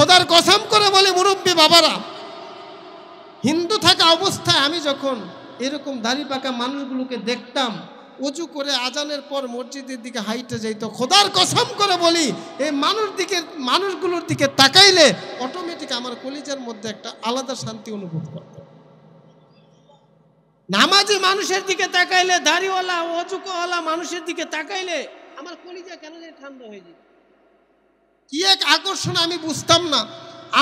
খোদার কসাম করে বলে মুরব্বী বাবারা হিন্দু থাকা অবস্থায় আমি যখন এরকম দাড়ি পাকা মানুষগুলোকে দেখতাম উঁচু করে আজানের পর মসজিদের দিকে হাইটে যাইতো খোদার কসম করে বলি এই মানুষ দিকে মানুষগুলোর দিকে তাকাইলে অটোমেটিক আমার কলিজার মধ্যে একটা আলাদা শান্তি অনুভব করত নামাজি মানুষের দিকে তাকাইলে দাড়িওয়ালা অজুকওয়ালা মানুষের দিকে তাকাইলে আমার কলিজা কেন যে ঠান্ডা হয়ে যায় কি এক আকর্ষণ আমি বুঝতাম না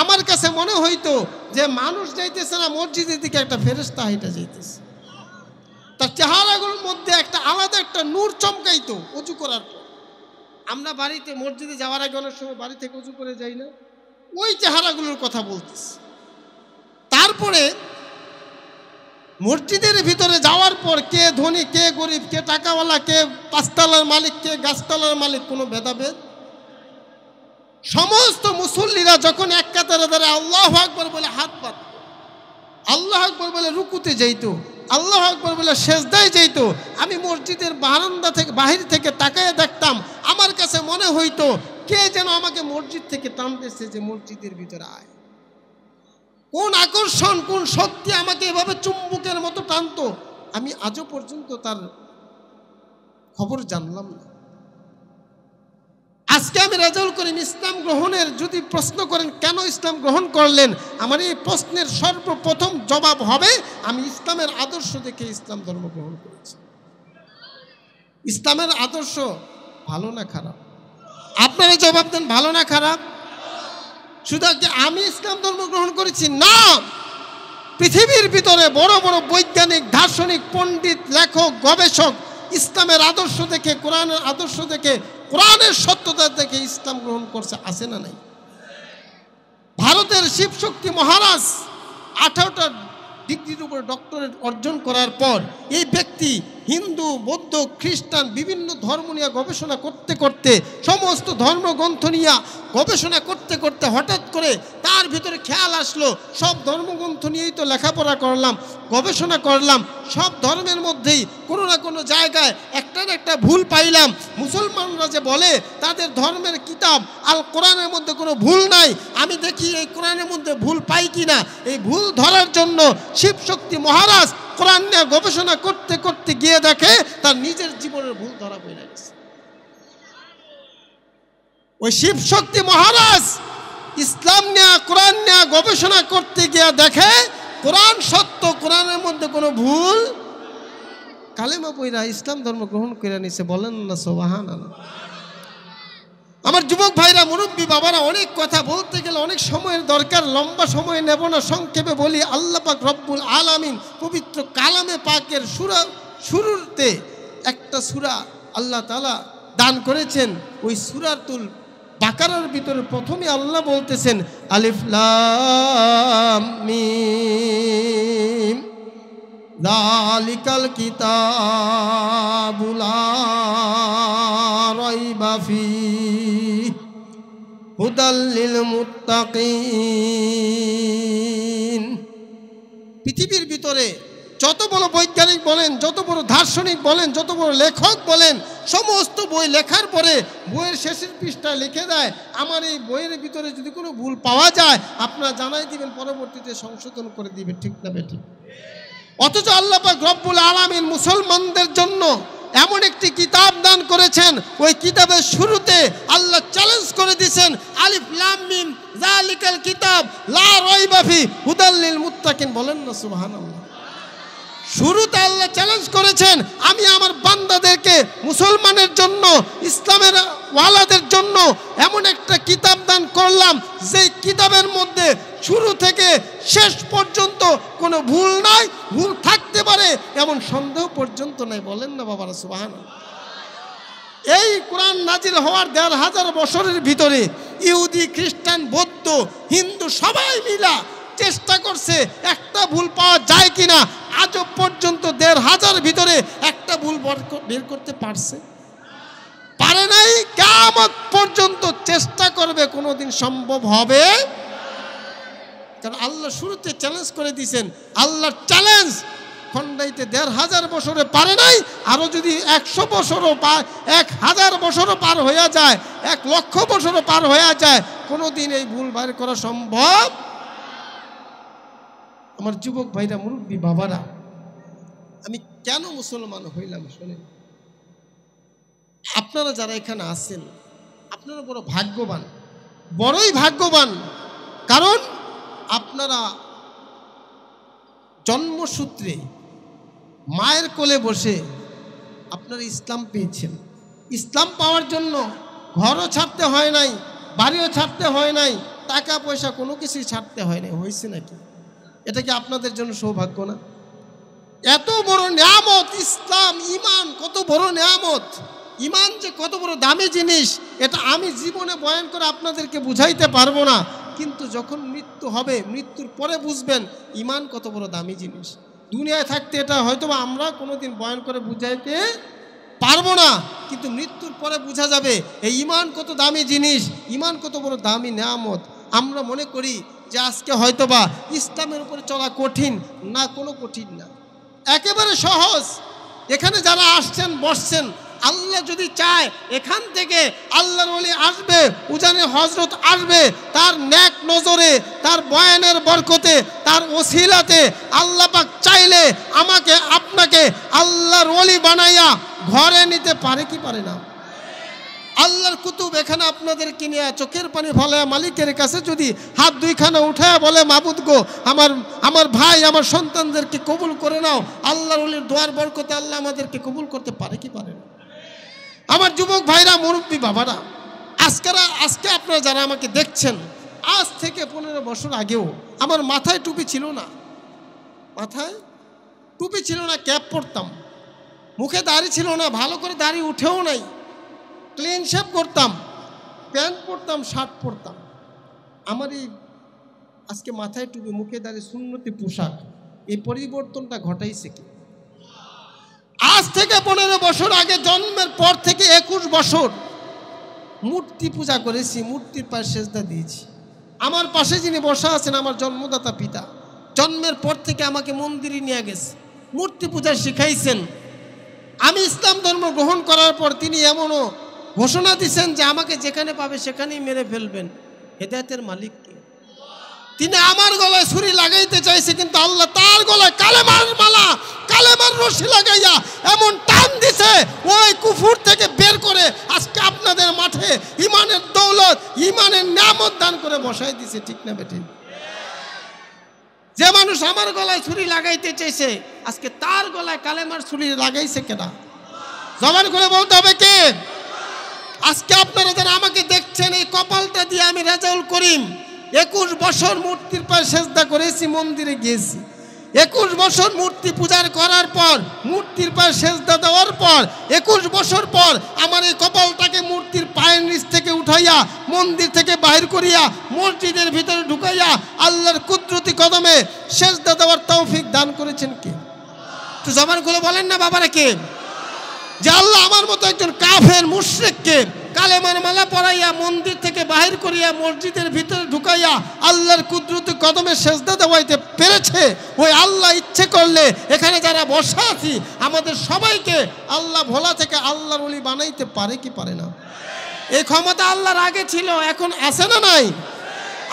আমার কাছে মনে হইতো যে মানুষ যাইতেছে না মসজিদের দিকে একটা ফেরস্তা হেঁটে যাইতেছে তার চেহারাগুলোর মধ্যে একটা আলাদা একটা নূর চমকাইতো উঁচু করার পর আমরা বাড়িতে মসজিদে যাওয়ার আগে অনেক সময় বাড়ি থেকে উঁচু করে যাই না ওই চেহারাগুলোর কথা বলতেছি তারপরে মসজিদের ভিতরে যাওয়ার পর কে ধনী কে গরিব কে টাকাওয়ালা কে পাঁচতলার মালিক কে গাছতলার মালিক কোনো ভেদাভেদ সমস্ত মুসল্লিরা যখন এক কাতারে দাঁড়ায় আল্লাহ আকবর বলে হাত পাত আল্লাহ আকবর বলে রুকুতে যাইত আল্লাহ আকবর বলে শেষদায় যেত আমি মসজিদের বারান্দা থেকে বাহির থেকে তাকায় দেখতাম আমার কাছে মনে হইতো কে যেন আমাকে মসজিদ থেকে টানতেছে যে মসজিদের ভিতরে আয় কোন আকর্ষণ কোন শক্তি আমাকে এভাবে চুম্বকের মতো টানত আমি আজও পর্যন্ত তার খবর জানলাম না ইসলামে রেজাউল করিম ইসলাম গ্রহণের যদি প্রশ্ন করেন কেন ইসলাম গ্রহণ করলেন আমার এই প্রশ্নের সর্বপ্রথম জবাব হবে আমি ইসলামের আদর্শ দেখে ইসলাম ধর্ম গ্রহণ করেছি ইসলামের আদর্শ ভালো না খারাপ আপনারা জবাব দেন ভালো না খারাপ শুধু আমি ইসলাম ধর্ম গ্রহণ করেছি না পৃথিবীর ভিতরে বড় বড় বৈজ্ঞানিক দার্শনিক পণ্ডিত লেখক গবেষক ইসলামের আদর্শ দেখে কোরআনের আদর্শ দেখে কোরআনের সত্যতা থেকে ইসলাম গ্রহণ করছে আছে না নাই ভারতের শিবশক্তি মহারাজ আঠারোটা ডিগ্রির উপরে ডক্টরেট অর্জন করার পর এই ব্যক্তি হিন্দু বৌদ্ধ খ্রিস্টান বিভিন্ন ধর্ম নিয়ে গবেষণা করতে করতে সমস্ত ধর্মগ্রন্থ নিয়ে গবেষণা করতে করতে হঠাৎ করে তার ভিতরে খেয়াল আসলো সব ধর্মগ্রন্থ নিয়েই তো লেখাপড়া করলাম গবেষণা করলাম সব ধর্মের মধ্যেই কোনো না কোনো জায়গায় একটা না একটা ভুল পাইলাম মুসলমানরা যে বলে তাদের ধর্মের কিতাব আল কোরআনের মধ্যে কোনো ভুল নাই আমি দেখি এই কোরআনের মধ্যে ভুল পাই কি না এই ভুল ধরার জন্য শিবশক্তি মহারাজ কোরআন নিয়ে গবেষণা করতে করতে গিয়ে দেখে তার নিজের জীবনের ভুল ধরা পড়ে গেছে ওই শিব শক্তি মহারাজ ইসলাম নিয়ে কোরআন নিয়ে গবেষণা করতে গিয়ে দেখে কোরআন সত্য কোরআনের মধ্যে কোনো ভুল কালেমা পইরা ইসলাম ধর্ম গ্রহণ করে নিছে বলেন না সোবাহান আল্লাহ আমার যুবক ভাইরা মুরব্বী বাবারা অনেক কথা বলতে গেলে অনেক সময়ের দরকার লম্বা সময় নেব না সংক্ষেপে বলি আল্লাপাক রব্বুল আলামিন পবিত্র কালামে পাকের সুরা শুরুতে একটা সুরা আল্লাহ তালা দান করেছেন ওই সুরাতুল বাকারার ভিতরে প্রথমে আল্লাহ বলতেছেন আলিফলাম দালিকাল কিতাবুলা রইবাফি হুদাল্লিল মুতাকিন পৃথিবীর ভিতরে যত বড় বৈজ্ঞানিক বলেন যত বড় দার্শনিক বলেন যত বড় লেখক বলেন সমস্ত বই লেখার পরে বইয়ের শেষের পৃষ্ঠা লিখে দেয় আমার এই বইয়ের ভিতরে যদি কোনো ভুল পাওয়া যায় আপনারা জানাই দিবেন পরবর্তীতে সংশোধন করে দিবেন ঠিক না বেঠিক অথচ আল্লাপাক রব্বুল আলামিন মুসলমানদের জন্য এমন একটি কিতাব দান করেছেন ওই কিতাবের শুরুতে আল্লাহ চ্যালেঞ্জ করে দিয়েছেন আলিফ লামিম জালিকাল কিতাব লা রয়বাফি হুদাল্লিল মুত্তাকিন বলেন না সুবহানাল্লাহ শুরুতে আল্লাহ চ্যালেঞ্জ করেছেন আমি আমার বান্দাদেরকে মুসলমানের জন্য ইসলামের ওয়ালাদের জন্য এমন একটা কিতাব দান করলাম যেই কিতাবের মধ্যে শুরু থেকে শেষ পর্যন্ত কোনো ভুল নাই ভুল থাকতে পারে এমন সন্দেহ পর্যন্ত নাই বলেন না বাবার সুবাহান এই কোরআন নাজির হওয়ার দেড় হাজার বছরের ভিতরে ইহুদি খ্রিস্টান বৌদ্ধ হিন্দু সবাই মিলা চেষ্টা করছে একটা ভুল পাওয়া যায় কি না আজও পর্যন্ত দেড় হাজার ভিতরে একটা ভুল বের করতে পারছে পারে নাই কেমন পর্যন্ত চেষ্টা করবে কোনোদিন সম্ভব হবে কারণ আল্লাহ শুরুতে চ্যালেঞ্জ করে দিয়েছেন আল্লাহর চ্যালেঞ্জ খন্ডাইতে দেড় হাজার বছরে পারে নাই আরও যদি একশো বছরও পার এক হাজার বছরও পার হয়ে যায় এক লক্ষ বছরও পার হয়ে যায় কোনোদিন এই ভুল বার করা সম্ভব আমার যুবক ভাইরা মুরব্বী বাবারা আমি কেন মুসলমান হইলাম শোনেন আপনারা যারা এখানে আছেন আপনারা বড় ভাগ্যবান বড়ই ভাগ্যবান কারণ আপনারা জন্মসূত্রে মায়ের কোলে বসে আপনারা ইসলাম পেয়েছেন ইসলাম পাওয়ার জন্য ঘরও ছাড়তে হয় নাই বাড়িও ছাড়তে হয় নাই টাকা পয়সা কোনো কিছুই ছাড়তে হয় নাই হয়েছে নাকি এটা কি আপনাদের জন্য সৌভাগ্য না এত বড় নিয়ামত ইসলাম ইমান কত বড় নিয়ামত ইমান যে কত বড় দামি জিনিস এটা আমি জীবনে বয়ান করে আপনাদেরকে বুঝাইতে পারবো না কিন্তু যখন মৃত্যু হবে মৃত্যুর পরে বুঝবেন ইমান কত বড় দামি জিনিস দুনিয়ায় থাকতে এটা হয়তো আমরা কোনোদিন বয়ান করে বুঝাইতে পারবো না কিন্তু মৃত্যুর পরে বোঝা যাবে এই ইমান কত দামি জিনিস ইমান কত বড় দামি নেয়ামত আমরা মনে করি যে আজকে হয়তোবা ইসলামের উপরে চলা কঠিন না কোনো কঠিন না একেবারে সহজ এখানে যারা আসছেন বসছেন আল্লাহ যদি চায় এখান থেকে আল্লাহর অলি আসবে উজানে হজরত আসবে তার ন্যাক নজরে তার বয়ানের বরকতে তার ওসিলাতে আল্লাহ পাক চাইলে আমাকে আপনাকে আল্লাহর অলি বানাইয়া ঘরে নিতে পারে কি পারে না আল্লাহর কুতুব এখানে আপনাদের কিনে চোখের পানি ফলে মালিকের কাছে যদি হাত দুইখানা উঠায় বলে মাবুদ গো আমার আমার ভাই আমার সন্তানদেরকে কবুল করে নাও আল্লাহর উলির দোয়ার বরকতে আল্লাহ আমাদেরকে কবুল করতে পারে কি পারে না আমার যুবক ভাইরা মুরব্বী বাবারা আজকের আজকে আপনারা যারা আমাকে দেখছেন আজ থেকে পনেরো বছর আগেও আমার মাথায় টুপি ছিল না মাথায় টুপি ছিল না ক্যাপ পরতাম মুখে দাড়ি ছিল না ভালো করে দাড়ি উঠেও নাই ক্লিন শেপ করতাম প্যান্ট পরতাম শার্ট পরতাম আমার এই আজকে মাথায় টুপি মুখে দাঁড়িয়ে সুন্নতি পোশাক এই পরিবর্তনটা ঘটাইছে কি আজ থেকে পনেরো বছর আগে জন্মের পর থেকে একুশ বছর মূর্তি পূজা করেছি মূর্তির পায়ে সেজদা দিয়েছি আমার পাশে যিনি বসা আছেন আমার জন্মদাতা পিতা জন্মের পর থেকে আমাকে মন্দিরে নিয়ে গেছে মূর্তি পূজা শিখাইছেন আমি ইসলাম ধর্ম গ্রহণ করার পর তিনি এমনও ঘোষণা দিচ্ছেন যে আমাকে যেখানে পাবে সেখানেই মেরে ফেলবেন হেদায়তের মালিক কে তিনি আমার গলায় ছুরি লাগাইতে চাইছে কিন্তু আল্লাহ তার গলায় কালেমার মালা কালেমার রশি লাগাইয়া এমন টান দিছে ওই কুফুর থেকে বের করে আজকে আপনাদের মাঠে ইমানের দৌলত ইমানের নামত দান করে বসাই দিছে ঠিক না বেটি যে মানুষ আমার গলায় ছুরি লাগাইতে চাইছে আজকে তার গলায় কালেমার ছুরি লাগাইছে কেনা জবান করে বলতে হবে কে আজকে আপনারা যারা আমাকে দেখছেন এই কপালটা দিয়ে আমি রেজাউল করিম একুশ বছর মূর্তির পর সেজদা করেছি মন্দিরে গিয়েছি একুশ বছর মূর্তি পূজার করার পর মূর্তির পায়ে সেজদা দেওয়ার পর একুশ বছর পর আমার এই কপালটাকে মূর্তির পায়ের নিচ থেকে উঠাইয়া মন্দির থেকে বাহির করিয়া মসজিদের ভিতরে ঢুকাইয়া আল্লাহর কুদরতি কদমে সেজদা দেওয়ার তৌফিক দান করেছেন কে তো জমানগুলো বলেন না বাবারা কে যে আল্লাহ আমার মতো একজন কাফের মুশ্রেককে কালেমার মালা পড়াইয়া মন্দির থেকে বাহির করিয়া মসজিদের ভিতরে ঢুকাইয়া আল্লাহর কুদরতি কদমে সেজদা দেওয়াইতে পেরেছে ওই আল্লাহ ইচ্ছে করলে এখানে যারা বসা আছি আমাদের সবাইকে আল্লাহ ভোলা থেকে আল্লাহর উলি বানাইতে পারে কি পারে না এই ক্ষমতা আল্লাহর আগে ছিল এখন আসে না নাই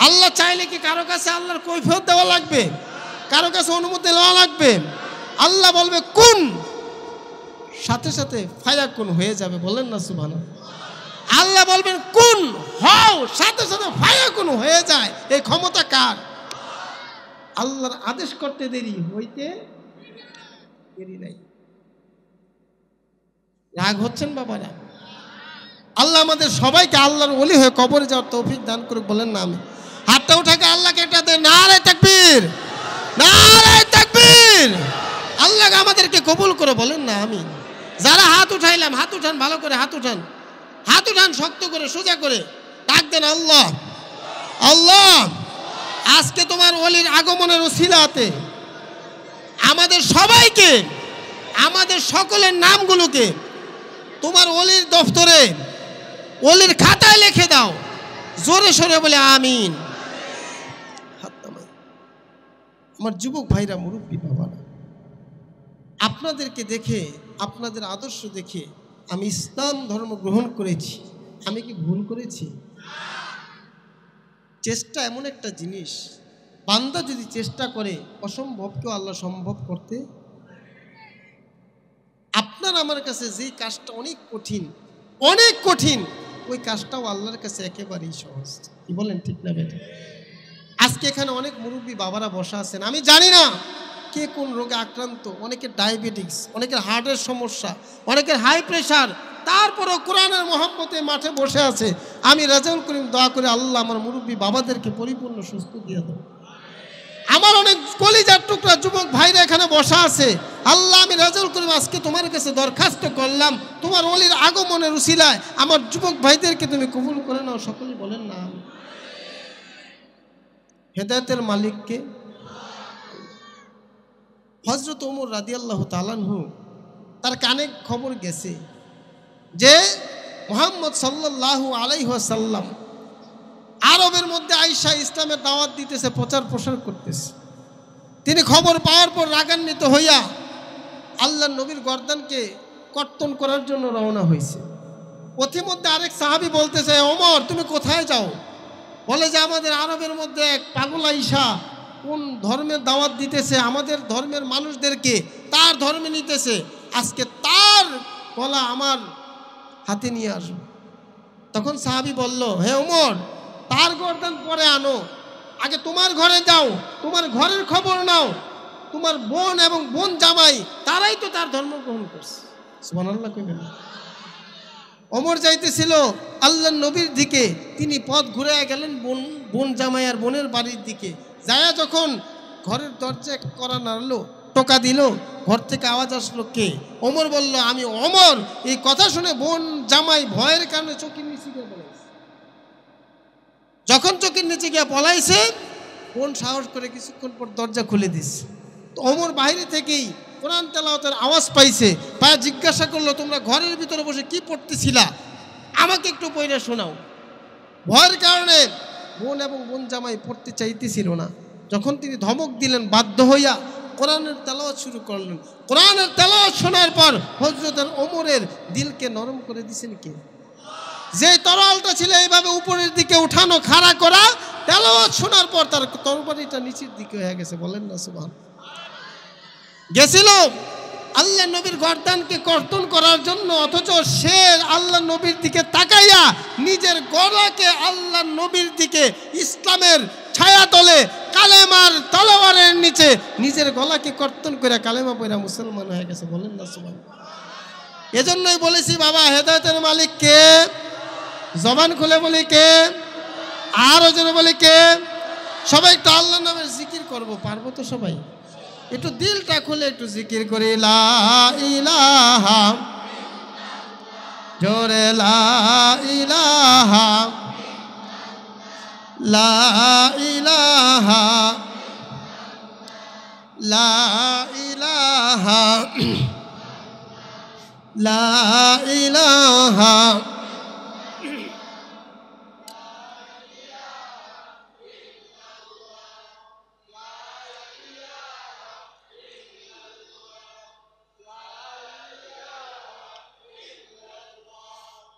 আল্লাহ চাইলে কি কারো কাছে আল্লাহর কৈফত দেওয়া লাগবে কারো কাছে অনুমতি নেওয়া লাগবে আল্লাহ বলবে কোন সাথে সাথে ফায়দা কোন হয়ে যাবে বলেন না সুবানা আল্লাহ বলবেন কোন হও সাথে সাথে ফায়া কোন হয়ে যায় এই ক্ষমতা কার আল্লাহর আদেশ করতে দেরি হইতে দেরি নাই রাগ হচ্ছেন বাবারা আল্লাহ আমাদের সবাইকে আল্লাহর ওলি হয়ে কবরে যাওয়ার তৌফিক দান করে বলেন না আমি হাতটা উঠাকে আল্লাহকে এটা দেয় না রে তাকবীর না রে তাকবীর আল্লাহ আমাদেরকে কবুল করে বলেন না আমি যারা হাত উঠাইলাম হাত উঠান ভালো করে হাত উঠান হাত উঠান শক্ত করে সোজা করে ডাক দেন আল্লাহ আল্লাহ আজকে তোমার অলির আগমনের হাতে আমাদের সবাইকে আমাদের সকলের নামগুলোকে তোমার অলির দফতরে অলির খাতায় লিখে দাও জোরে সোরে বলে আমিন আমার যুবক ভাইরা মুরব্বী বাবারা আপনাদেরকে দেখে আপনাদের আদর্শ দেখে আমি ইসলাম ধর্ম গ্রহণ করেছি আমি কি ভুল করেছি চেষ্টা এমন একটা জিনিস বান্দা যদি চেষ্টা করে অসম্ভবকেও আল্লাহ সম্ভব করতে আপনার আমার কাছে যেই কাজটা অনেক কঠিন অনেক কঠিন ওই কাজটাও আল্লাহর কাছে একেবারেই সহজ কি বলেন ঠিক না বেটা আজকে এখানে অনেক মুরব্বী বাবারা বসা আছেন আমি জানি না কে কোন রোগে আক্রান্ত অনেকের ডায়াবেটিস অনেকের হার্টের সমস্যা অনেকের হাই প্রেশার তারপরও কোরআনের মহব্বতে মাঠে বসে আছে আমি রাজাউল করিম দয়া করে আল্লাহ আমার মুরব্বী বাবাদেরকে পরিপূর্ণ সুস্থ দিয়ে দেব আমার অনেক কলিজার টুকরা যুবক ভাইরা এখানে বসা আছে আল্লাহ আমি রাজাউল করিম আজকে তোমার কাছে দরখাস্ত করলাম তোমার অলির আগমনের উশিলায় আমার যুবক ভাইদেরকে তুমি কবুল করে নাও সকলে বলেন না হেদায়তের মালিককে হজরত ওমর আল্লাহ তালানহু তার কানে খবর গেছে যে মোহাম্মদ সাল্লাহ সাল্লাম আরবের মধ্যে আইসা ইসলামের দাওয়াত দিতেছে প্রচার প্রসার করতেছে তিনি খবর পাওয়ার পর রাগান্বিত হইয়া আল্লাহ নবীর গর্দানকে কর্তন করার জন্য রওনা হয়েছে মধ্যে আরেক সাহাবি বলতেছে অমর তুমি কোথায় যাও বলে যে আমাদের আরবের মধ্যে এক পাগলা ঈশা কোন ধর্মের দাওয়াত দিতেছে আমাদের ধর্মের মানুষদেরকে তার ধর্মে নিতেছে আজকে তার কলা আমার হাতে নিয়ে আসবো তখন সাহাবি বলল হে ওমর তার গর্দান পরে আনো আগে তোমার ঘরে যাও তোমার ঘরের খবর নাও তোমার বোন এবং বোন জামাই তারাই তো তার ধর্ম গ্রহণ করছে সুমানাল্লাহ কইবেন অমর যাইতেছিল আল্লাহ নবীর দিকে তিনি পথ ঘুরে গেলেন বোন বোন জামাই আর বোনের বাড়ির দিকে যায়া যখন ঘরের দরজা করা নাড়লো টোকা দিল ঘর থেকে আওয়াজ আসলো কে অমর বলল আমি অমর এই কথা শুনে বোন জামাই ভয়ের কারণে চোখের নিচে গিয়ে পলাইছে যখন চোখের নিচে গিয়ে পলাইছে বোন সাহস করে কিছুক্ষণ পর দরজা খুলে দিছে তো অমর বাইরে থেকেই কোরআন তেলাওয়াতের আওয়াজ পাইছে পায়ে জিজ্ঞাসা করলো তোমরা ঘরের ভিতরে বসে কি পড়তেছিলা আমাকে একটু পড়ে শোনাও ভয়ের কারণে বোন এবং বোন জামাই পড়তে চাইতেছিল না যখন তিনি ধমক দিলেন বাধ্য হইয়া কোরআনের তেলাওয়াত শুরু করলেন কোরআনের তেলাওয়াত শোনার পর হজরতের ওমরের দিলকে নরম করে দিছেন কে যে তরলটা ছিল এইভাবে উপরের দিকে উঠানো খাড়া করা তেলাওয়াত শোনার পর তার তরবারিটা নিচের দিকে হয়ে গেছে বলেন না সুবহান গেছিল আল্লাহ নবীর গরদানকে কর্তন করার জন্য অথচ সে আল্লাহ নবীর দিকে তাকাইয়া নিজের গলাকে আল্লাহ নবীর দিকে ইসলামের ছায়া তলে কালেমার তলোয়ারের নিচে নিজের গলাকে কর্তন করে কালেমা পয়রা মুসলমান হয়ে গেছে বলেন না সবাই এজন্যই বলেছি বাবা হেদায়তের মালিক কে জবান খুলে বলি কে আর ওজনে বলি কে সবাই একটু আল্লাহ নামের জিকির করবো পারবো তো সবাই একটু দিলটা খুলে একটু জিকির করে লা ইলাহা জোরে লা ইলাহা লা ইলাহা লা ইলাহা লা ইলাহা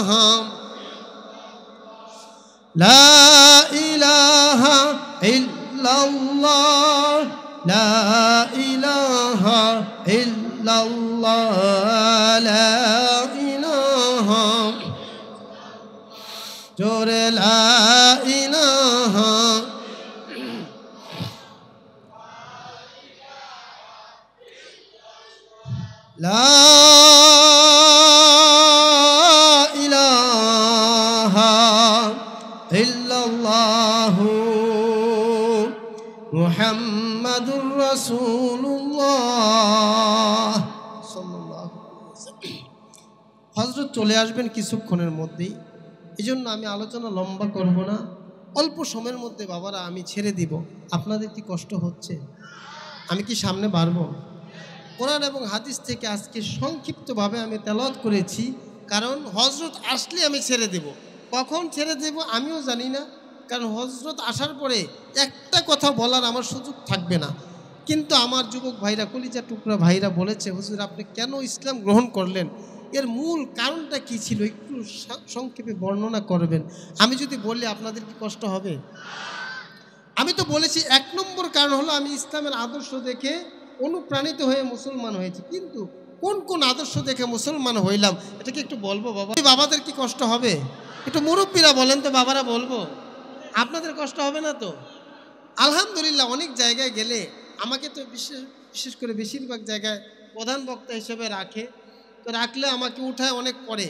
الله لا إله إلا الله لا إله إلا الله لا إله جور চলে আসবেন কিছুক্ষণের মধ্যেই এই জন্য আমি আলোচনা লম্বা করব না অল্প সময়ের মধ্যে বাবারা আমি ছেড়ে দিব আপনাদের কি কষ্ট হচ্ছে আমি কি সামনে বাড়ব কোরআন এবং হাদিস থেকে আজকে সংক্ষিপ্তভাবে আমি তেলত করেছি কারণ হজরত আসলে আমি ছেড়ে দেব কখন ছেড়ে দেব আমিও জানি না কারণ হজরত আসার পরে একটা কথা বলার আমার সুযোগ থাকবে না কিন্তু আমার যুবক ভাইরা কলিজা টুকরা ভাইরা বলেছে হুজুর আপনি কেন ইসলাম গ্রহণ করলেন এর মূল কারণটা কি ছিল একটু সংক্ষেপে বর্ণনা করবেন আমি যদি বললে আপনাদের কি কষ্ট হবে আমি তো বলেছি এক নম্বর কারণ হলো আমি ইসলামের আদর্শ দেখে অনুপ্রাণিত হয়ে মুসলমান হয়েছি কিন্তু কোন কোন আদর্শ দেখে মুসলমান হইলাম এটাকে একটু বলবো বাবা বাবাদের কি কষ্ট হবে একটু মুরব্বীরা বলেন তো বাবারা বলবো আপনাদের কষ্ট হবে না তো আলহামদুলিল্লাহ অনেক জায়গায় গেলে আমাকে তো বিশেষ বিশেষ করে বেশিরভাগ জায়গায় প্রধান বক্তা হিসেবে রাখে রাখলে আমাকে উঠায় অনেক পরে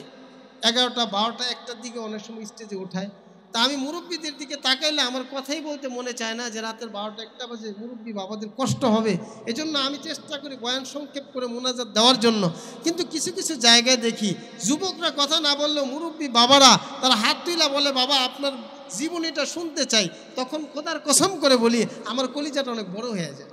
এগারোটা বারোটা একটার দিকে অনেক সময় স্টেজে ওঠায় তা আমি মুরব্বীদের দিকে তাকাইলে আমার কথাই বলতে মনে চায় না যে রাতের বারোটা একটা বাজে মুরব্বী বাবাদের কষ্ট হবে এজন্য আমি চেষ্টা করি বয়ান সংক্ষেপ করে মোনাজাত দেওয়ার জন্য কিন্তু কিছু কিছু জায়গায় দেখি যুবকরা কথা না বললেও মুরব্বী বাবারা তারা হাত তুইলা বলে বাবা আপনার জীবনীটা শুনতে চাই তখন খোদার কসম করে বলি আমার কলিজাটা অনেক বড় হয়ে যায়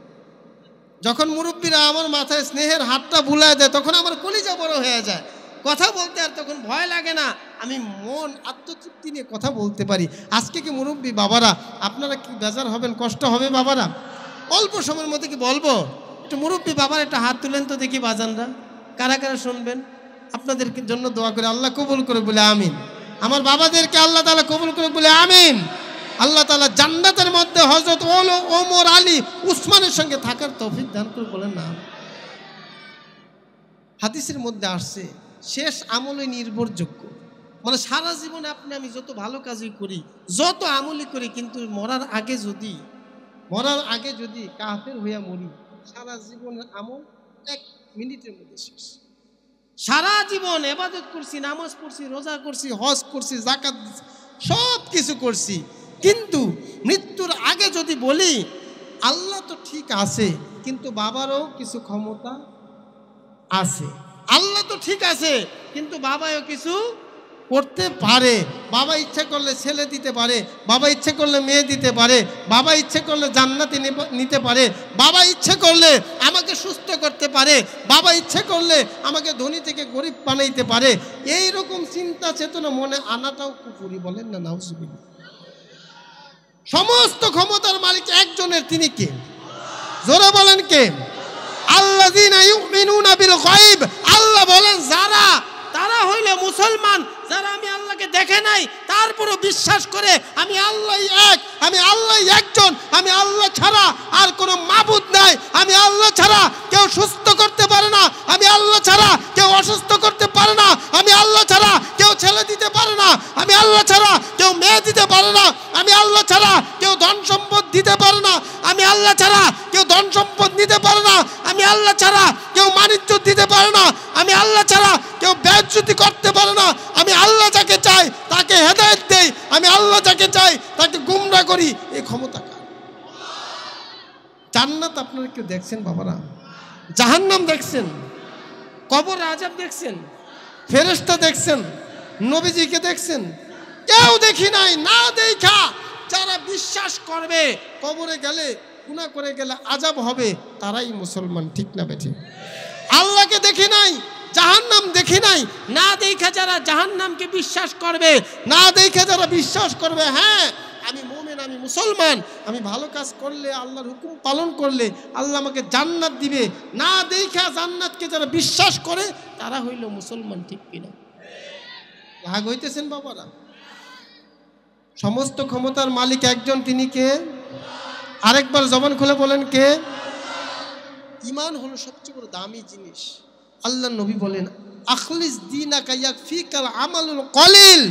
যখন মুরব্বীরা আমার মাথায় স্নেহের হাতটা বুলায় দেয় তখন আমার কলিজা বড় হয়ে যায় কথা বলতে আর তখন ভয় লাগে না আমি মন আত্মতৃপ্তি নিয়ে কথা বলতে পারি আজকে কি মুরব্বী বাবারা আপনারা কি বেজার হবেন কষ্ট হবে বাবারা অল্প সময়ের মধ্যে কি বলবো একটু মুরব্বী বাবার একটা হাত তুলেন তো দেখি বাজানরা কারা কারা শুনবেন আপনাদের জন্য দোয়া করে আল্লাহ কবুল করে বলে আমিন আমার বাবাদেরকে আল্লাহ তালা কবুল করে বলে আমিন আল্লাহ তালা জান্নাতের মধ্যে হজরত ওল ওমর আলী উসমানের সঙ্গে থাকার তফিক দান করে বলেন না হাদিসের মধ্যে আসছে শেষ আমলে নির্ভরযোগ্য মানে সারা জীবনে আপনি আমি যত ভালো কাজই করি যত আমলই করি কিন্তু মরার আগে যদি মরার আগে যদি কাহের হইয়া মরি সারা জীবনের আমল এক মিনিটের মধ্যে শেষ সারা জীবন এবাদত করছি নামাজ পড়ছি রোজা করছি হজ করছি জাকাত সব কিছু করছি কিন্তু মৃত্যুর আগে যদি বলি আল্লাহ তো ঠিক আছে কিন্তু বাবারও কিছু ক্ষমতা আছে আল্লাহ তো ঠিক আছে কিন্তু বাবাও কিছু করতে পারে বাবা ইচ্ছে করলে ছেলে দিতে পারে বাবা ইচ্ছে করলে মেয়ে দিতে পারে বাবা ইচ্ছে করলে জান্নাতি নিতে পারে বাবা ইচ্ছে করলে আমাকে সুস্থ করতে পারে বাবা ইচ্ছে করলে আমাকে ধনী থেকে গরিব বানাইতে পারে এই রকম চিন্তা চেতনা মনে আনাটাও কুপুরি বলেন না নাউসুবিল্লা সমস্ত ক্ষমতার মালিক একজনের তিনি কে জোরে বলেন কে আল্লাহ আল্লাহ বলেন যারা তারা হইলে মুসলমান যারা আমি আল্লাহকে দেখে নাই তারপরও বিশ্বাস করে আমি আল্লাহ এক আমি আল্লাহ একজন আমি আল্লাহ ছাড়া আর কোনো মাবুদ নাই আমি আল্লাহ ছাড়া কেউ সুস্থ করতে পারে না আমি আল্লাহ ছাড়া কেউ অসুস্থ করতে পারে না আমি আল্লাহ ছাড়া কেউ ছেলে দিতে পারে না আমি আল্লাহ ছাড়া কেউ মেয়ে দিতে পারে না আমি আল্লাহ ছাড়া কেউ ধন সম্পদ দিতে পারে না আমি আল্লাহ ছাড়া কেউ ধন সম্পদ নিতে পারে না আমি আল্লাহ ছাড়া কেউ মানিত্য দিতে পারে না আমি আল্লাহ ছাড়া কেউ ব্যয় করতে পারে না আমি আল্লাহ যাকে চাই তাকে হেদায়ত দেই আমি আল্লাহ যাকে চাই তাকে গুমরা করি এই ক্ষমতা কার জান্নাত আপনারা কেউ দেখছেন বাবারা জাহান্নাম দেখছেন কবর আজাব দেখছেন ফেরেস্তা দেখছেন নবীজিকে দেখছেন কেউ দেখি নাই না দেখা যারা বিশ্বাস করবে কবরে গেলে গুণা করে গেলে আজাব হবে তারাই মুসলমান ঠিক না বেঠে আল্লাহকে দেখি নাই জাহান নাম দেখি নাই না দেখে যারা জাহান নামকে বিশ্বাস করবে না দেখে যারা বিশ্বাস করবে হ্যাঁ আমি মোমেন আমি মুসলমান আমি ভালো কাজ করলে আল্লাহর হুকুম পালন করলে আল্লাহ আমাকে জান্নাত দিবে না দেখে জান্নাতকে যারা বিশ্বাস করে তারা হইল মুসলমান ঠিক কিনা ভাগ হইতেছেন বাবারা সমস্ত ক্ষমতার মালিক একজন তিনি কে আরেকবার জবান খুলে বলেন কে ইমান হলো সবচেয়ে বড় দামি জিনিস আল্লাহ নবী বলেন আখলিস দিন কলিল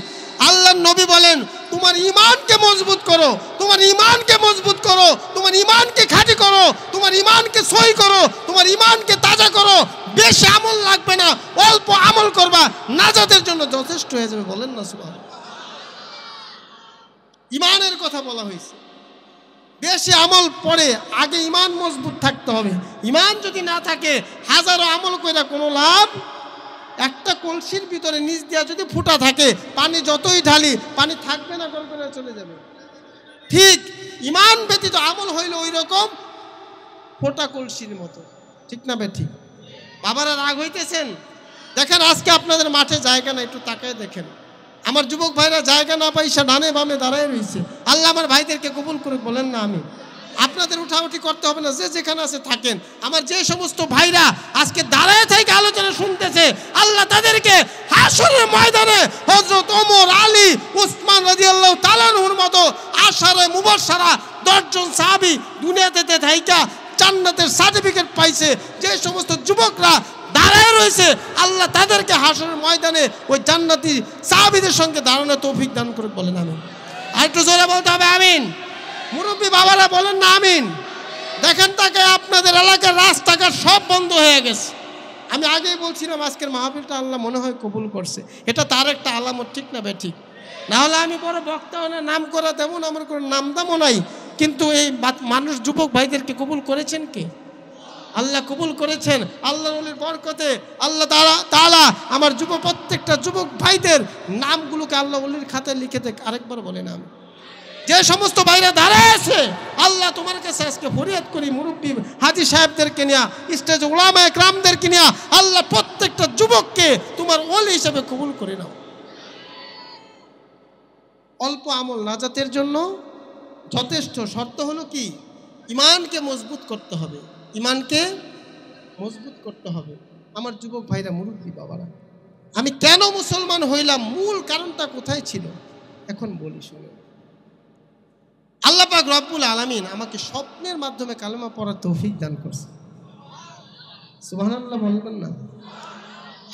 আল্লাহ নবী বলেন তোমার ইমানকে মজবুত করো তোমার ইমানকে মজবুত করো তোমার ইমানকে খাটি করো তোমার ইমানকে সই করো তোমার ইমানকে তাজা করো বেশি আমল লাগবে না অল্প আমল করবা নাজাদের জন্য যথেষ্ট হয়ে যাবে বলেন না সুবাহ ইমানের কথা বলা হয়েছে বেশি আমল পরে আগে ইমান মজবুত থাকতে হবে ইমান যদি না থাকে হাজারো আমল করে কোনো লাভ একটা কলসির ভিতরে নিচ দেওয়া যদি ফুটা থাকে পানি যতই ঢালি পানি থাকবে না গল্প না চলে যাবে ঠিক ইমান ব্যতীত আমল হইলে ওই রকম ফোটা কলসির মতো ঠিক না বে বাবারা রাগ হইতেছেন দেখেন আজকে আপনাদের মাঠে জায়গা না একটু তাকায় দেখেন আমার যুবক ভাইরা জায়গা না পাইছে ডানে বামে দাঁড়ায় রয়েছে আল্লাহ আমার ভাইদেরকে কবুল করে বলেন না আমি আপনাদের উঠাউঠি করতে হবে না যে যেখানে আছে থাকেন আমার যে সমস্ত ভাইরা আজকে দাঁড়ায় থেকে আলোচনা শুনতেছে আল্লাহ তাদেরকে হাসরের ময়দানে হজরত ওমর আলী উসমান রাজিয়াল্লাহ তালানহুর মতো আশারে মুবসারা দশজন সাহাবি দুনিয়াতে থাইকা জান্নাতের সার্টিফিকেট পাইছে যে সমস্ত যুবকরা দাঁড়ায় রয়েছে আল্লাহ তাদেরকে হাসনের ময়দানে ওই জান্নাতি সাহাবিদের সঙ্গে দাঁড়ানো তৌফিক দান করে বলেন আমিন আরেকটু জোরে বলতে হবে আমিন মুরব্বী বাবারা বলেন না আমিন দেখেন তাকে আপনাদের এলাকার রাস্তাঘাট সব বন্ধ হয়ে গেছে আমি আগেই বলছিলাম আজকের মাহফিলটা আল্লাহ মনে হয় কবুল করছে এটা তার একটা আলামত ঠিক না ভাই ঠিক নাহলে আমি বড় বক্তা হলে নাম করা তেমন আমার কোনো নাম দামও নাই কিন্তু এই মানুষ যুবক ভাইদেরকে কবুল করেছেন কি আল্লাহ কবুল করেছেন আল্লাহ অলির বরকতে আল্লাহ তারা তালা আমার যুব প্রত্যেকটা যুবক ভাইদের নামগুলোকে আল্লাহ অলির খাতে লিখে দেখ আরেকবার বলে নাম যে সমস্ত বাইরে দাঁড়ায় আছে আল্লাহ তোমার কাছে আজকে ফরিয়াদ করি মুরব্বী হাজি সাহেবদেরকে নেয়া স্টেজ ওলামা একরামদেরকে নিয়া আল্লাহ প্রত্যেকটা যুবককে তোমার ওলি হিসেবে কবুল করে নাও অল্প আমল নাজাতের জন্য যথেষ্ট শর্ত হলো কি ইমানকে মজবুত করতে হবে ইমানকে মজবুত করতে হবে আমার যুবক ভাইরা মুরব্বী বাবারা আমি কেন মুসলমান হইলাম মূল কারণটা কোথায় ছিল এখন বলি শুনে আল্লাপাক রব্বুল আলমিন আমাকে স্বপ্নের মাধ্যমে কালেমা পড়ার তৌফিক দান করছে সুবাহ বলবেন না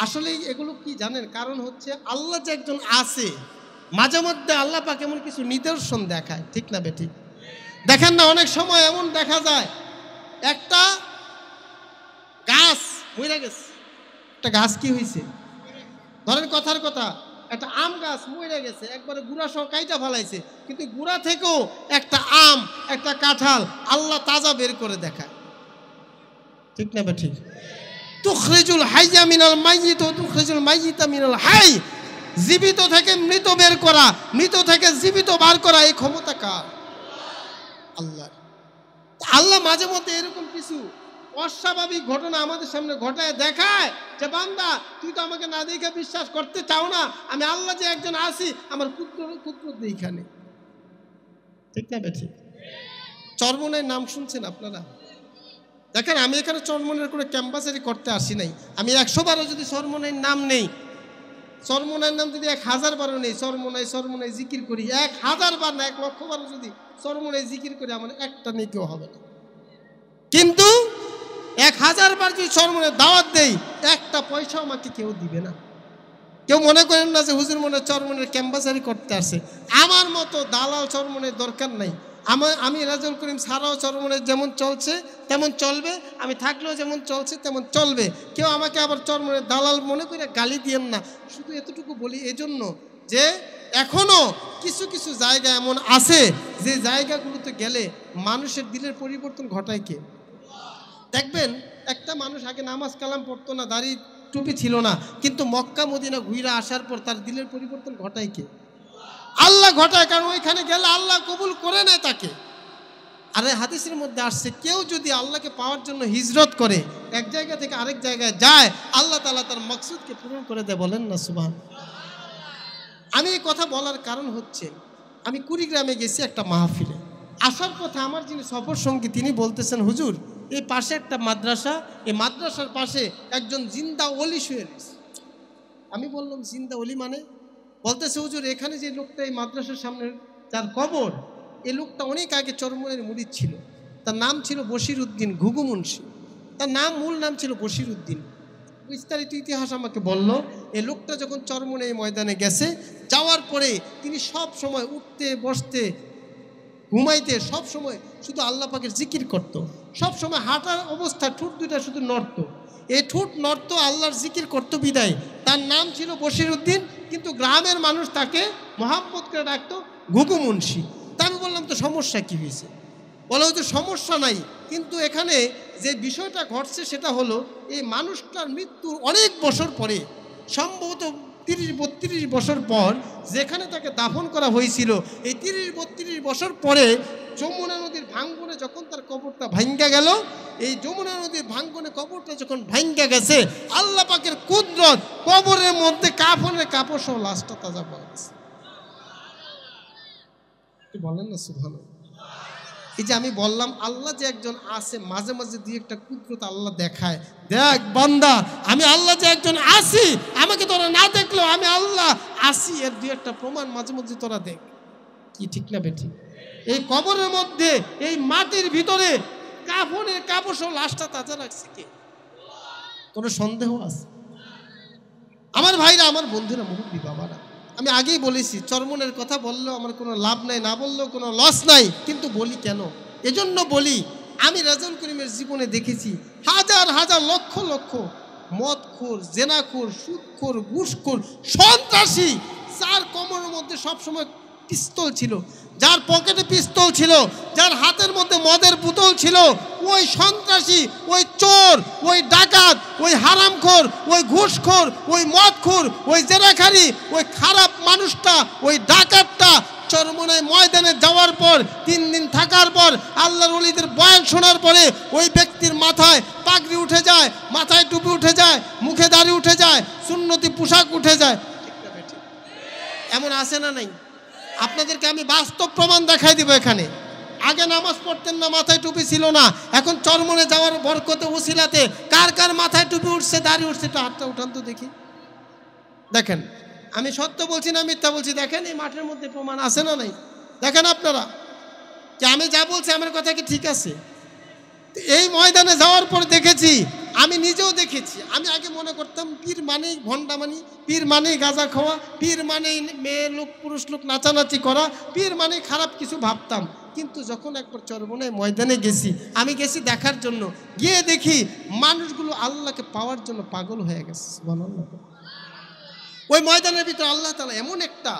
আসলে এগুলো কি জানেন কারণ হচ্ছে আল্লাহ যে একজন আছে মাঝে মধ্যে আল্লাপাক এমন কিছু নিদর্শন দেখায় ঠিক না বেঠিক দেখেন না অনেক সময় এমন দেখা যায় একটা গাছ মরে গেছে একটা গাছ কি হয়েছে ধরেন কথার কথা একটা আম গাছ মরে গেছে একবারে গুড়া সহ কাইটা ফেলাইছে কিন্তু গুড়া থেকেও একটা আম একটা কাঁঠাল আল্লাহ তাজা বের করে দেখায় ঠিক না বা ঠিক তুখরিজুল হাইয়া মিনাল মাইজিত তুখরিজুল মাইজিতা মিনাল হাই জীবিত থেকে মৃত বের করা মৃত থেকে জীবিত বার করা এই ক্ষমতা কার আল্লাহ আল্লাহ মাঝে মধ্যে এরকম কিছু অস্বাভাবিক ঘটনা আমাদের সামনে ঘটায় দেখায় যে বান্দা তুই তো আমাকে না দেখে বিশ্বাস করতে চাও না আমি আল্লাহ যে একজন আসি আমার পুত্র পুত্র এইখানে ঠিক না বেঠি চর্মনের নাম শুনছেন আপনারা দেখেন আমি এখানে চর্মনের কোনো ক্যাম্পাসেরই করতে আসি নাই আমি একশো বারো যদি চর্মনের নাম নেই চর্মনায় নাম যদি এক হাজার বারও নেই চর্মনায় চর্মনায় জিকির করি এক হাজার বার না এক লক্ষ বারও যদি চর্মনায় জিকির করি আমার একটা কেউ হবে না কিন্তু এক হাজার বার যদি সরমোনায় দাওয়াত দেই একটা পয়সাও আমাকে কেউ দিবে না কেউ মনে করেন না যে হুজুর মনে চরমনের ক্যাম্পাসারি করতে আসে আমার মতো দালাল চরমনের দরকার নাই আমার আমি রাজুল করিম সারাও চরমনে যেমন চলছে তেমন চলবে আমি থাকলেও যেমন চলছে তেমন চলবে কেউ আমাকে আবার চরমনে দালাল মনে করে গালি দিয়েন না শুধু এতটুকু বলি এজন্য যে এখনও কিছু কিছু জায়গা এমন আছে যে জায়গাগুলোতে গেলে মানুষের দিলের পরিবর্তন ঘটায় কে দেখবেন একটা মানুষ আগে নামাজ কালাম পড়তো না দাড়ি টুপি ছিল না কিন্তু মক্কা মদিনা ঘুরে আসার পর তার দিলের পরিবর্তন ঘটায় কে আল্লাহ ঘটায় কারণ ওইখানে গেলে আল্লাহ কবুল করে নেয় তাকে আর হাদিসের মধ্যে আসছে কেউ যদি আল্লাহকে পাওয়ার জন্য হিজরত করে এক জায়গা থেকে আরেক জায়গায় যায় আল্লাহ তালা তার মকসুদকে পূরণ করে দেয় বলেন না সুবান আমি এই কথা বলার কারণ হচ্ছে আমি কুড়িগ্রামে গেছি একটা মাহফিলে আসার পথে আমার যিনি সফর সঙ্গী তিনি বলতেছেন হুজুর এই পাশে একটা মাদ্রাসা এই মাদ্রাসার পাশে একজন জিন্দা অলি শুয়ে রয়েছে আমি বললাম জিন্দা অলি মানে বলতেছে হুজুর এখানে যে লোকটা এই মাদ্রাসার সামনে যার কবর এই লোকটা অনেক আগে চরমনের মুরিদ ছিল তার নাম ছিল বশির উদ্দিন ঘুঘু মুন্সি তার নাম মূল নাম ছিল বশির উদ্দিন বিস্তারিত ইতিহাস আমাকে বলল এই লোকটা যখন চরমনে এই ময়দানে গেছে যাওয়ার পরে তিনি সব সময় উঠতে বসতে ঘুমাইতে সব সময় শুধু আল্লাহ পাকের জিকির করত সব সময় হাঁটার অবস্থা ঠুট দুটা শুধু নড়তো এঠুট নর্ত আল্লাহর জিকির করত বিদায় তার নাম ছিল বশির উদ্দিন কিন্তু গ্রামের মানুষ তাকে মোহাম্মদ করে ডাকতো ঘুঘু মুন্সী তা আমি বললাম তো সমস্যা কী হয়েছে বলা হচ্ছে সমস্যা নাই কিন্তু এখানে যে বিষয়টা ঘটছে সেটা হলো এই মানুষটার মৃত্যুর অনেক বছর পরে সম্ভবত তিরিশ বত্রিশ বছর পর যেখানে তাকে দাফন করা হয়েছিল এই তিরিশ বত্রিশ বছর পরে যমুনা নদীর ভাঙ্গনে যখন তার কবরটা ভাঙ্গা গেল এই যমুনা নদীর ভাঙ্গনে কবরটা যখন ভাঙ্গা গেছে আল্লাহ পাকের কুদরত কবরের মধ্যে কাফনের কাপড় সহ লাশটা তাজা পাওয়া গেছে বলেন না সুভান এই যে আমি বললাম আল্লাহ যে একজন আছে মাঝে মাঝে দিয়ে একটা কুদরত আল্লাহ দেখায় দেখ বান্দা আমি আল্লাহ যে একজন আসি আমাকে তোরা না দেখলেও আমি আল্লাহ আসি এর দুই একটা প্রমাণ মাঝে মাঝে তোরা দেখ কি ঠিক না বেঠিক এই কবরের মধ্যে এই মাটির ভিতরে কাফনের কাপড় লাশটা তাজা রাখছে কে কোনো সন্দেহ আছে আমার ভাইরা আমার বন্ধুরা মুরব্বী বাবারা আমি আগেই বলেছি চর্মনের কথা বললেও আমার কোনো লাভ নাই না বললেও কোনো লস নাই কিন্তু বলি কেন এজন্য বলি আমি রাজন করিমের জীবনে দেখেছি হাজার হাজার লক্ষ লক্ষ মদখোর জেনাখোর সুদখোর ঘুষখোর সন্ত্রাসী চার কোমরের মধ্যে সবসময় পিস্তল ছিল যার পকেটে পিস্তল ছিল যার হাতের মধ্যে মদের বোতল ছিল ওই সন্ত্রাসী ওই চোর ওই ডাকাত ওই হারামখোর ওই ঘুষখোর ওই মদখোর ওই জেরাখারি ওই খারাপ মানুষটা ওই ডাকাতটা চরমোনায় ময়দানে যাওয়ার পর তিন দিন থাকার পর আল্লাহর অলিদের বয়ান শোনার পরে ওই ব্যক্তির মাথায় পাগড়ি উঠে যায় মাথায় টুপি উঠে যায় মুখে দাড়ি উঠে যায় সুন্নতি পোশাক উঠে যায় এমন আছে না নাই আপনাদেরকে আমি বাস্তব প্রমাণ দেখাই দিব এখানে আগে নামাজ পড়তেন না মাথায় টুপি ছিল না এখন চরমনে যাওয়ার বরকতে উসিলাতে কার কার মাথায় টুপি উঠছে দাঁড়িয়ে উঠছে একটু হাতটা উঠান তো দেখি দেখেন আমি সত্য বলছি না মিথ্যা বলছি দেখেন এই মাঠের মধ্যে প্রমাণ আছে না নাই দেখেন আপনারা যে আমি যা বলছি আমার কথা কি ঠিক আছে এই ময়দানে যাওয়ার পর দেখেছি আমি নিজেও দেখেছি আমি আগে মনে করতাম পীর মানেই ভণ্ডা মানি পীর মানেই গাঁজা খাওয়া পীর মানেই মেয়ে লোক পুরুষ লোক নাচানাচি করা পীর মানে খারাপ কিছু ভাবতাম কিন্তু যখন একবার চরবনায় ময়দানে গেছি আমি গেছি দেখার জন্য গিয়ে দেখি মানুষগুলো আল্লাহকে পাওয়ার জন্য পাগল হয়ে গেছে বল ওই ময়দানের ভিতরে আল্লাহ তালা এমন একটা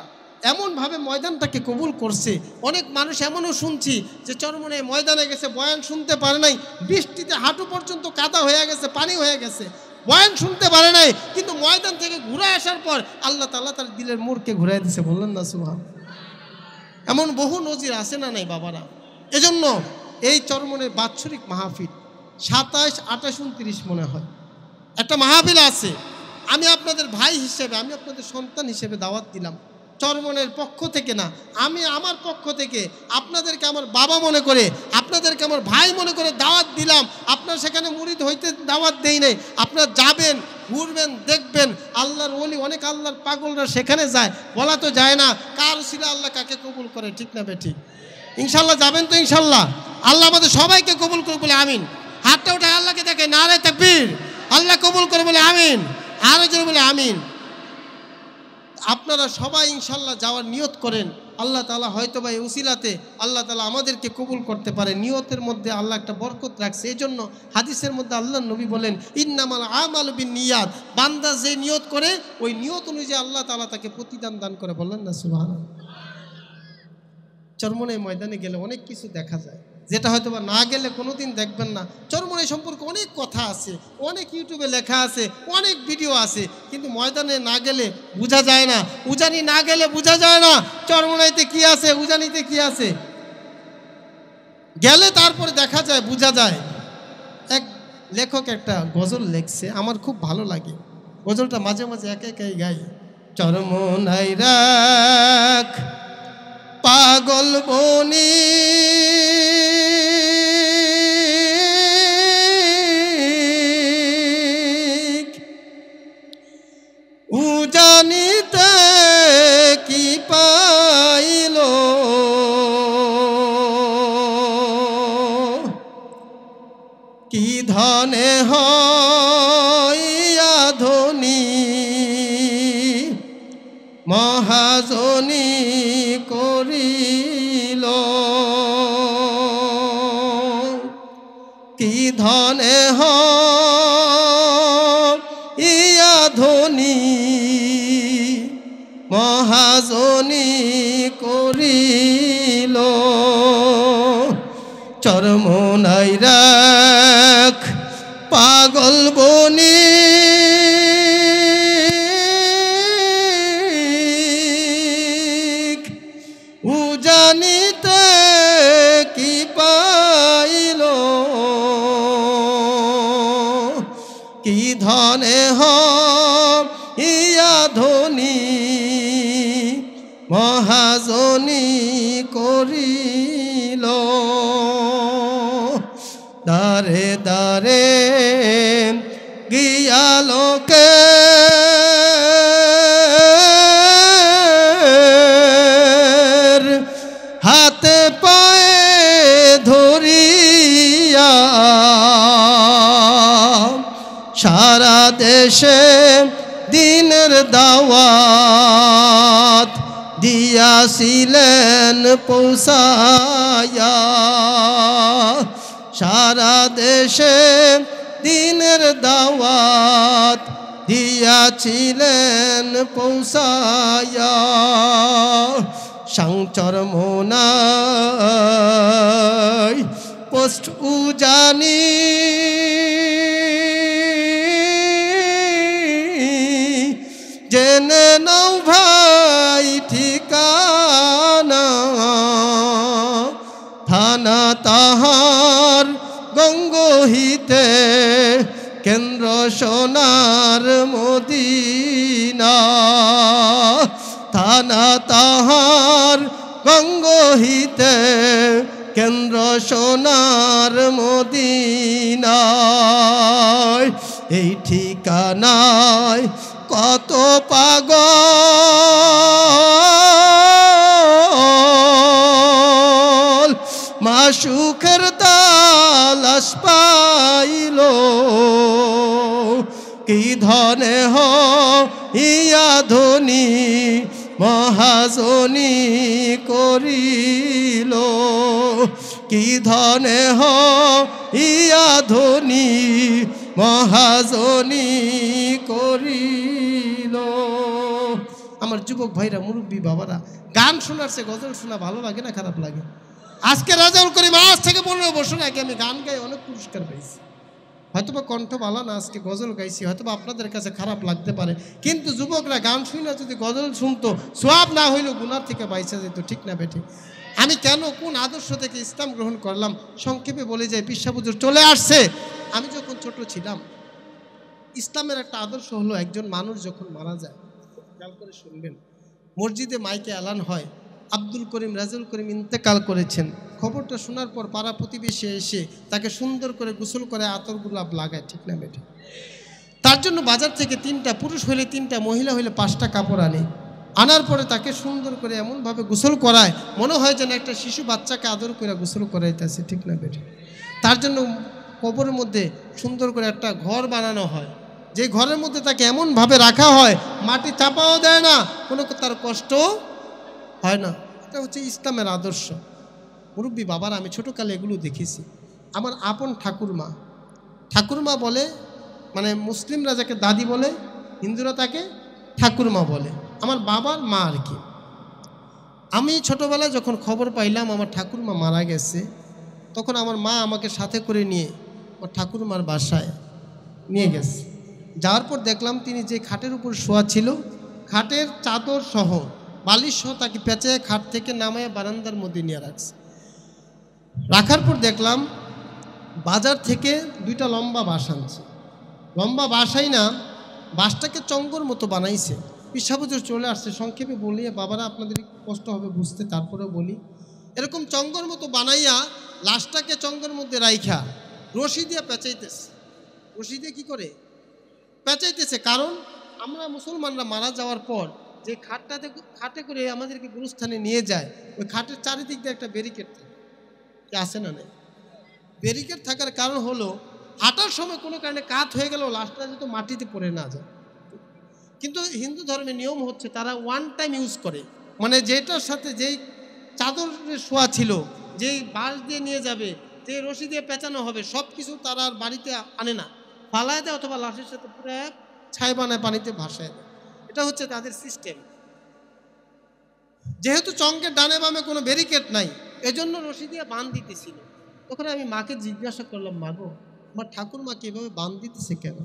এমনভাবে ময়দানটাকে কবুল করছে অনেক মানুষ এমনও শুনছি যে চরমনে ময়দানে গেছে বয়ান শুনতে পারে নাই বৃষ্টিতে হাঁটু পর্যন্ত কাদা হয়ে গেছে পানি হয়ে গেছে বয়ান শুনতে পারে নাই কিন্তু ময়দান থেকে ঘুরে আসার পর আল্লাহ তাল্লাহ তার দিলের মোড়কে ঘুরাই দিছে বললেন না সুহান এমন বহু নজির আসে না নাই বাবারা এজন্য এই চরমনের বাৎসরিক মাহফিল সাতাশ আঠাশ উনত্রিশ মনে হয় একটা মাহফিল আছে আমি আপনাদের ভাই হিসেবে আমি আপনাদের সন্তান হিসেবে দাওয়াত দিলাম চরমনের পক্ষ থেকে না আমি আমার পক্ষ থেকে আপনাদেরকে আমার বাবা মনে করে আপনাদেরকে আমার ভাই মনে করে দাওয়াত দিলাম আপনার সেখানে মুড়িদ হইতে দাওয়াত দেই নাই আপনারা যাবেন ঘুরবেন দেখবেন আল্লাহর ওলি অনেক আল্লাহর পাগলরা সেখানে যায় বলা তো যায় না কার ছিল আল্লাহ কাকে কবুল করে ঠিক না বেঠিক ইনশাল্লাহ যাবেন তো ইনশাল্লাহ আল্লাহ আমাদের সবাইকে কবুল করে বলে আমিন হাতটা উঠে আল্লাহকে দেখে না রে তাকবীর আল্লাহ কবুল করে বলে আমিন আরে জোরে বলে আমিন আপনারা সবাই ইনশাল্লাহ যাওয়ার নিয়ত করেন আল্লাহ তালা হয়তো বা এই উসিলাতে আল্লাহ তালা আমাদেরকে কবুল করতে পারে নিয়তের মধ্যে আল্লাহ একটা বরকত রাখছে এই জন্য হাদিসের মধ্যে আল্লাহ নবী বলেন ইন্নামাল আমাল বিন নিয়াদ বান্দা যে নিয়ত করে ওই নিয়ত অনুযায়ী আল্লাহ তালা তাকে প্রতিদান দান করে বললেন না সুবাহ চর্মনে ময়দানে গেলে অনেক কিছু দেখা যায় যেটা হয়তো বা না গেলে কোনো দিন দেখবেন না চরমনাই সম্পর্কে অনেক কথা আছে অনেক ইউটিউবে লেখা আছে অনেক ভিডিও আছে কিন্তু ময়দানে না গেলে বোঝা যায় না উজানি না গেলে বোঝা যায় না চরমনাইতে কি আছে উজানিতে কি আছে গেলে তারপরে দেখা যায় বোঝা যায় এক লেখক একটা গজল লেখছে আমার খুব ভালো লাগে গজলটা মাঝে মাঝে একে একাই গাই চরম রাখ পাগল বনি মনে হধনি ধনী মহাজনী করিল কি ধনে হধনি ধনী মহাজনী করিল পাগল বনি উজানিতে কি পাইল কি ধনে হয় আলোকে হাতে পায়ে ধরিয়া সারা দেশে দিনের দাওয়াত দিয়াছিলেন পৌঁছায়া সারা দেশে দিনের দাওয়াত দিয়াছিলেন পৌঁছায়া সংচর মোনায় পোস্ট উজানি জেনে নৌ ভাই ঠিকানা থানা তাহা রহিতে কেন্দ্র সোনার মদিনা থানা তাহার গঙ্গহিতে কেন্দ্র সোনার মদিনা এই ঠিকানায় কত পাগ সুখের দা প্রকাশ পাইল কি ধনে হ ইয়া ধনী মহাজনী করিল কি ধনে হ ইয়া ধনী মহাজনী করিল আমার যুবক ভাইরা মুরব্বী বাবারা গান শোনার সে গজল শোনা ভালো লাগে না খারাপ লাগে আজকে রাজাউল করিম আজ থেকে পনেরো বছর আগে আমি গান গাই অনেক পুরস্কার পেয়েছি হয়তোবা কণ্ঠ ভালো না আজকে গজল গাইছি হয়তোবা আপনাদের কাছে খারাপ লাগতে পারে কিন্তু যুবকরা গান শুনে যদি গজল শুনতো সোয়াব না হইলেও গুনার থেকে বাইসা যেত ঠিক না বেঠিক আমি কেন কোন আদর্শ থেকে ইসলাম গ্রহণ করলাম সংক্ষেপে বলে যাই বিশ্বাপুজোর চলে আসছে আমি যখন ছোট ছিলাম ইসলামের একটা আদর্শ হলো একজন মানুষ যখন মারা যায় খেয়াল করে শুনবেন মসজিদে মাইকে অ্যালান হয় আব্দুল করিম রাজুল করিম ইন্তেকাল করেছেন খবরটা শোনার পর পাড়া প্রতিবেশী এসে তাকে সুন্দর করে গোসল করে আতর গোলাপ লাগায় ঠিক না বেটে তার জন্য বাজার থেকে তিনটা পুরুষ হইলে তিনটা মহিলা হইলে পাঁচটা কাপড় আনে আনার পরে তাকে সুন্দর করে এমনভাবে গোসল করায় মনে হয় যেন একটা শিশু বাচ্চাকে আদর করে গোসল করাইতেছে ঠিক না বেটে তার জন্য কবরের মধ্যে সুন্দর করে একটা ঘর বানানো হয় যে ঘরের মধ্যে তাকে এমনভাবে রাখা হয় মাটি চাপাও দেয় না কোনো তার কষ্ট হয় না এটা হচ্ছে ইসলামের আদর্শ মুরব্বী বাবার আমি ছোটোকালে এগুলো দেখেছি আমার আপন ঠাকুরমা ঠাকুরমা বলে মানে মুসলিমরা যাকে দাদি বলে হিন্দুরা তাকে ঠাকুরমা বলে আমার বাবার মা আর কি আমি ছোটোবেলায় যখন খবর পাইলাম আমার ঠাকুরমা মারা গেছে তখন আমার মা আমাকে সাথে করে নিয়ে আমার ঠাকুরমার বাসায় নিয়ে গেছে যাওয়ার পর দেখলাম তিনি যে খাটের উপর শোয়া ছিল খাটের চাদর সহ সহ তাকে পেঁচে খাট থেকে নামায় বারান্দার মধ্যে নিয়ে রাখছে রাখার পর দেখলাম বাজার থেকে দুইটা লম্বা বাস আনছে লম্বা বাসাই না বাঁশটাকে চঙ্গর মতো বানাইছে পিসাবুজোর চলে আসছে সংক্ষেপে বলি বাবারা আপনাদের কষ্ট হবে বুঝতে তারপরে বলি এরকম চঙ্গর মতো বানাইয়া লাশটাকে চঙ্গর মধ্যে রাইখা রশি দিয়ে পেঁচাইতেছে রশি দিয়ে কী করে পেঁচাইতেছে কারণ আমরা মুসলমানরা মারা যাওয়ার পর যে খাটটাতে খাটে করে আমাদেরকে গুরুস্থানে নিয়ে যায় ওই খাটের চারিদিক দিয়ে একটা ব্যারিকেড থাকে আসে না নেই ব্যারিকেড থাকার কারণ হলো হাঁটার সময় কোনো কারণে কাত হয়ে গেলেও লাশটা যেহেতু মাটিতে পড়ে না যায় কিন্তু হিন্দু ধর্মের নিয়ম হচ্ছে তারা ওয়ান টাইম ইউজ করে মানে যেটার সাথে যেই চাদরের শোয়া ছিল যেই বাঁশ দিয়ে নিয়ে যাবে যে রশি দিয়ে পেঁচানো হবে সব কিছু তারা আর বাড়িতে আনে না ফালায় দেয় অথবা লাশের সাথে পুরো ছাই বানায় পানিতে ভাসায় দেয় এটা হচ্ছে তাদের সিস্টেম যেহেতু চঙ্কের ডানে বামে কোনো ব্যারিকেড নাই এজন্য রশি দিয়ে বান দিতেছিল তখন আমি মাকে জিজ্ঞাসা করলাম মা গো আমার ঠাকুরমাকে এভাবে বান দিতেছে কেন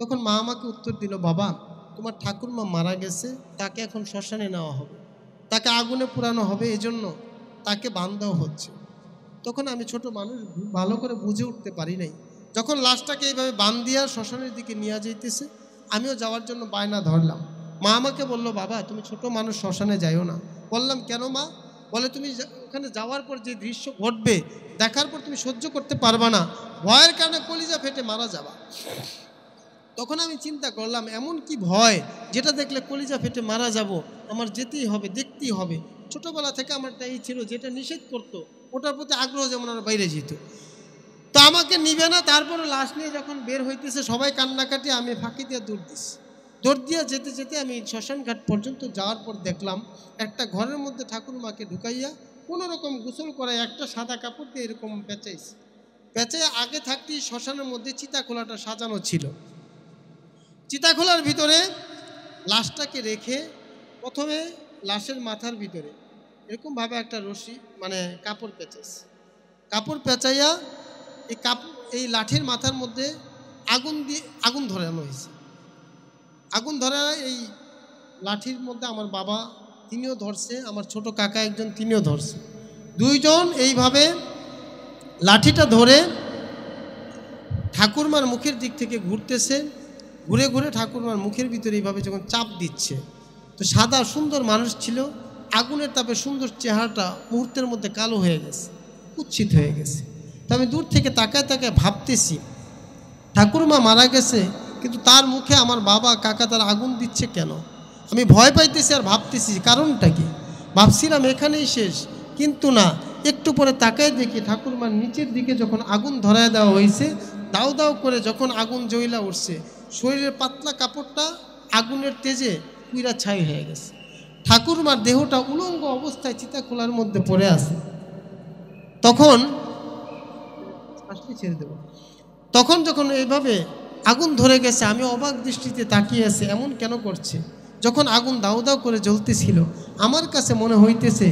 তখন মা আমাকে উত্তর দিল বাবা তোমার ঠাকুরমা মারা গেছে তাকে এখন শ্মশানে নেওয়া হবে তাকে আগুনে পুরানো হবে এজন্য তাকে বান দেওয়া হচ্ছে তখন আমি ছোট মানুষ ভালো করে বুঝে উঠতে পারি নাই যখন লাশটাকে এইভাবে বান দিয়া শ্মশানের দিকে নিয়ে যাইতেছে আমিও যাওয়ার জন্য বায়না ধরলাম মা আমাকে বলল বাবা তুমি ছোট মানুষ শ্মশানে যাইও না বললাম কেন মা বলে তুমি ওখানে যাওয়ার পর যে দৃশ্য ঘটবে দেখার পর তুমি সহ্য করতে পারবা না ভয়ের কারণে কলিজা ফেটে মারা যাবা তখন আমি চিন্তা করলাম এমন কি ভয় যেটা দেখলে কলিজা ফেটে মারা যাব আমার যেতেই হবে দেখতেই হবে ছোটোবেলা থেকে আমার তাই ছিল যেটা নিষেধ করতো ওটার প্রতি আগ্রহ যেমন আর বাইরে যেত তো আমাকে নিবে না তারপরে লাশ নিয়ে যখন বের হইতেছে সবাই কান্নাকাটি আমি ফাঁকি দিয়ে দূর দিছি দৌড় যেতে যেতে আমি শ্মশানঘাট পর্যন্ত যাওয়ার পর দেখলাম একটা ঘরের মধ্যে ঠাকুর মাকে ঢুকাইয়া কোনো রকম গোসল করায় একটা সাদা কাপড় দিয়ে এরকম পেঁচাইছে পেঁচে আগে থাকতেই শ্মশানের মধ্যে চিতাখোলাটা সাজানো ছিল চিতাখোলার ভিতরে লাশটাকে রেখে প্রথমে লাশের মাথার ভিতরে এরকমভাবে একটা রশি মানে কাপড় পেঁচেছে কাপড় পেঁচাইয়া এই কাপ এই লাঠির মাথার মধ্যে আগুন দিয়ে আগুন ধরানো হয়েছে আগুন ধরা এই লাঠির মধ্যে আমার বাবা তিনিও ধরছে আমার ছোট কাকা একজন তিনিও ধরছে দুইজন এইভাবে লাঠিটা ধরে ঠাকুরমার মুখের দিক থেকে ঘুরতেছে ঘুরে ঘুরে ঠাকুরমার মুখের ভিতরে এইভাবে যখন চাপ দিচ্ছে তো সাদা সুন্দর মানুষ ছিল আগুনের তাপে সুন্দর চেহারাটা মুহূর্তের মধ্যে কালো হয়ে গেছে উচ্ছিত হয়ে গেছে তো আমি দূর থেকে তাকায় তাকায় ভাবতেছি ঠাকুরমা মারা গেছে কিন্তু তার মুখে আমার বাবা কাকা তার আগুন দিচ্ছে কেন আমি ভয় পাইতেছি আর ভাবতেছি কারণটা কি ভাবছিলাম এখানেই শেষ কিন্তু না একটু পরে তাকায় দেখি ঠাকুরমার নিচের দিকে যখন আগুন ধরায় দেওয়া হয়েছে দাও দাও করে যখন আগুন জইলা উঠছে শরীরের পাতলা কাপড়টা আগুনের তেজে কুইরা ছাই হয়ে গেছে ঠাকুরমার দেহটা উলঙ্গ অবস্থায় চিতাখোলার মধ্যে পড়ে আছে তখন আসলে ছেড়ে দেব তখন যখন এইভাবে আগুন ধরে গেছে আমি অবাক দৃষ্টিতে তাকিয়ে আছে এমন কেন করছে যখন আগুন দাউ দাউ করে জ্বলতেছিল আমার কাছে মনে হইতেছে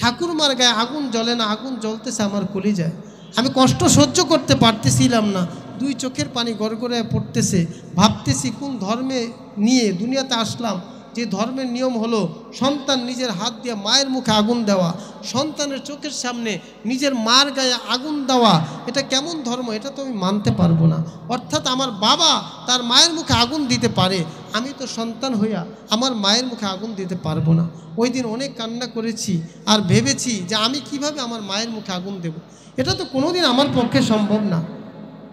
ঠাকুরমার গায়ে আগুন জ্বলে না আগুন জ্বলতেছে আমার কলি যায় আমি কষ্ট সহ্য করতে পারতেছিলাম না দুই চোখের পানি গড়গড়ায় পড়তেছে ভাবতেছি কোন ধর্মে নিয়ে দুনিয়াতে আসলাম যে ধর্মের নিয়ম হলো সন্তান নিজের হাত দিয়ে মায়ের মুখে আগুন দেওয়া সন্তানের চোখের সামনে নিজের মার গায়ে আগুন দেওয়া এটা কেমন ধর্ম এটা তো আমি মানতে পারবো না অর্থাৎ আমার বাবা তার মায়ের মুখে আগুন দিতে পারে আমি তো সন্তান হইয়া আমার মায়ের মুখে আগুন দিতে পারবো না ওই দিন অনেক কান্না করেছি আর ভেবেছি যে আমি কিভাবে আমার মায়ের মুখে আগুন দেব এটা তো কোনোদিন আমার পক্ষে সম্ভব না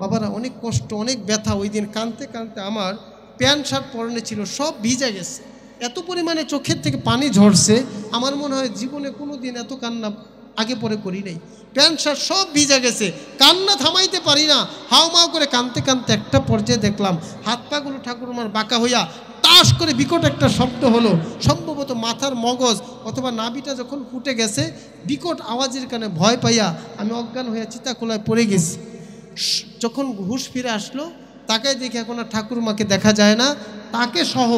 বাবারা অনেক কষ্ট অনেক ব্যথা ওই দিন কাঁদতে কাঁদতে আমার প্যান্ট শার্ট পরনে ছিল সব ভিজে গেছে এত পরিমাণে চোখের থেকে পানি ঝরছে আমার মনে হয় জীবনে কোনো দিন এত কান্না আগে পরে করি নাই প্যান্ট শার্ট সব ভিজা গেছে কান্না থামাইতে পারি না হাও মাও করে কানতে কানতে একটা পর্যায়ে দেখলাম হাত পাগুলো ঠাকুরমার বাঁকা হইয়া তাস করে বিকট একটা শব্দ হলো সম্ভবত মাথার মগজ অথবা নাবিটা যখন ফুটে গেছে বিকট আওয়াজের কানে ভয় পাইয়া আমি অজ্ঞান হইয়া চিতাকোলায় পড়ে গেছি যখন ঘুষ ফিরে আসলো তাকে দেখে এখন আর ঠাকুরমাকে দেখা যায় না তাকে সহ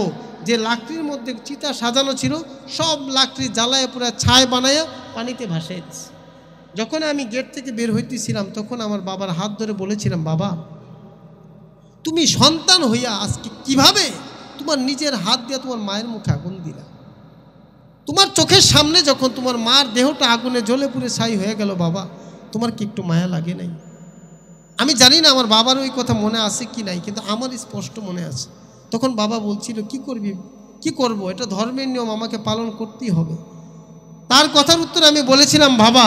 যে লাকড়ির মধ্যে চিতা সাজানো ছিল সব লাকড়ি জ্বালায় পুরা ছায় বানায় পানিতে ভাসাইছে যখন আমি গেট থেকে বের হইতেছিলাম তখন আমার বাবার হাত ধরে বলেছিলাম বাবা তুমি সন্তান হইয়া আজকে কিভাবে তোমার নিজের হাত দিয়ে তোমার মায়ের মুখে আগুন দিলা তোমার চোখের সামনে যখন তোমার মার দেহটা আগুনে জ্বলে পুরে ছাই হয়ে গেল বাবা তোমার কি একটু মায়া লাগে নাই আমি জানি না আমার বাবার ওই কথা মনে আছে কি নাই কিন্তু আমার স্পষ্ট মনে আছে তখন বাবা বলছিল কি করবি কি করব এটা ধর্মের নিয়ম আমাকে পালন করতেই হবে তার কথার উত্তরে আমি বলেছিলাম বাবা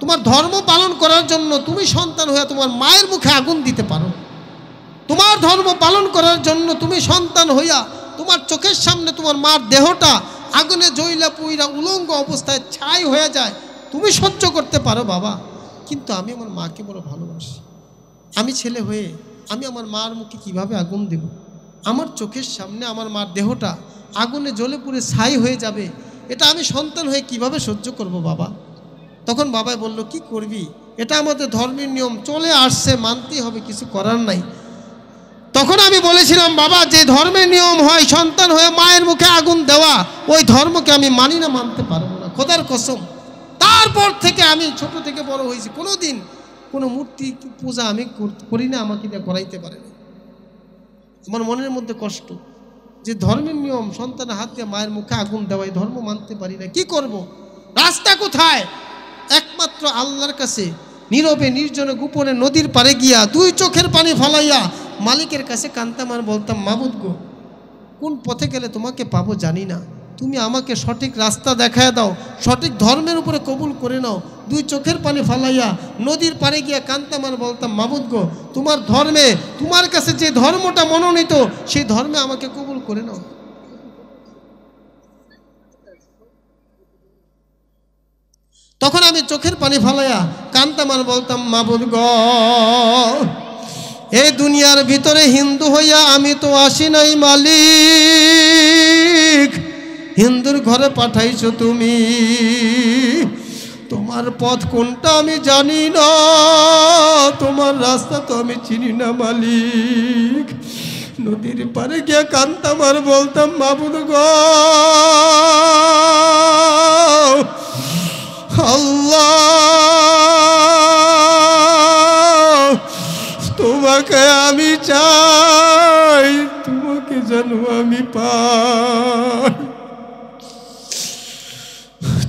তোমার ধর্ম পালন করার জন্য তুমি সন্তান হয়ে তোমার মায়ের মুখে আগুন দিতে পারো তোমার ধর্ম পালন করার জন্য তুমি সন্তান হইয়া তোমার চোখের সামনে তোমার মার দেহটা আগুনে জইলা পুইরা উলঙ্গ অবস্থায় ছাই হয়ে যায় তুমি সহ্য করতে পারো বাবা কিন্তু আমি আমার মাকে বড় ভালোবাসি আমি ছেলে হয়ে আমি আমার মার মুখে কিভাবে আগুন দেব আমার চোখের সামনে আমার মার দেহটা আগুনে জ্বলে পুরে ছাই হয়ে যাবে এটা আমি সন্তান হয়ে কিভাবে সহ্য করব বাবা তখন বাবাই বলল কি করবি এটা আমাদের ধর্মের নিয়ম চলে আসছে মানতেই হবে কিছু করার নাই তখন আমি বলেছিলাম বাবা যে ধর্মের নিয়ম হয় সন্তান হয়ে মায়ের মুখে আগুন দেওয়া ওই ধর্মকে আমি মানি না মানতে পারবো না খোদার কসম তারপর থেকে আমি ছোট থেকে বড় হয়েছি কোনোদিন কোনো মূর্তি পূজা আমি করি না আমাকে দিয়ে করাইতে পারে না আমার মনের মধ্যে কষ্ট যে ধর্মের নিয়ম সন্তানের হাত দিয়ে মায়ের মুখে আগুন দেওয়াই ধর্ম মানতে পারি না কি করব। রাস্তা কোথায় একমাত্র আল্লাহর কাছে নীরবে নির্জনে গোপনে নদীর পারে গিয়া দুই চোখের পানি ফালাইয়া মালিকের কাছে কান্তামার বলতাম মাবুদ গো কোন পথে গেলে তোমাকে পাবো জানি না তুমি আমাকে সঠিক রাস্তা দেখায় দাও সঠিক ধর্মের উপরে কবুল করে নাও দুই চোখের পানি ফালাইয়া নদীর পারে গিয়া কান্তাম আর বলতাম মাবুদ গো তোমার ধর্মে তোমার কাছে যে ধর্মটা মনোনীত সেই ধর্মে আমাকে কবুল করে নাও তখন আমি চোখের পানি ফালাইয়া কান্তাম আর বলতাম মাবুদ গ এই দুনিয়ার ভিতরে হিন্দু হইয়া আমি তো আসি নাই মালিক হিন্দুর ঘরে পাঠাইছো তুমি তোমার পথ কোনটা আমি জানি না তোমার রাস্তা তো আমি চিনি না মালিক নদীর পারে গিয়ে কান্তাম আর বলতাম বাবুদ গ আল্লাহ তোমাকে আমি চাই তোমাকে যেন আমি পাই